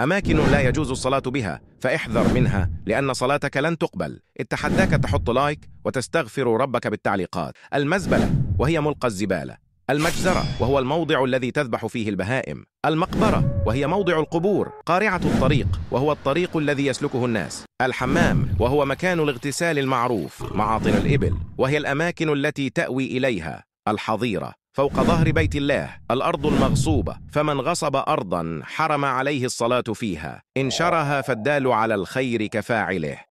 أماكن لا يجوز الصلاة بها فاحذر منها لأن صلاتك لن تقبل اتحداك تحط لايك وتستغفر ربك بالتعليقات المزبلة وهي ملقى الزبالة المجزرة وهو الموضع الذي تذبح فيه البهائم المقبرة وهي موضع القبور قارعة الطريق وهو الطريق الذي يسلكه الناس الحمام وهو مكان الاغتسال المعروف معاطن الإبل وهي الأماكن التي تأوي إليها الحظيرة فوق ظهر بيت الله الأرض المغصوبة فمن غصب أرضا حرم عليه الصلاة فيها إن شرها فالدال على الخير كفاعله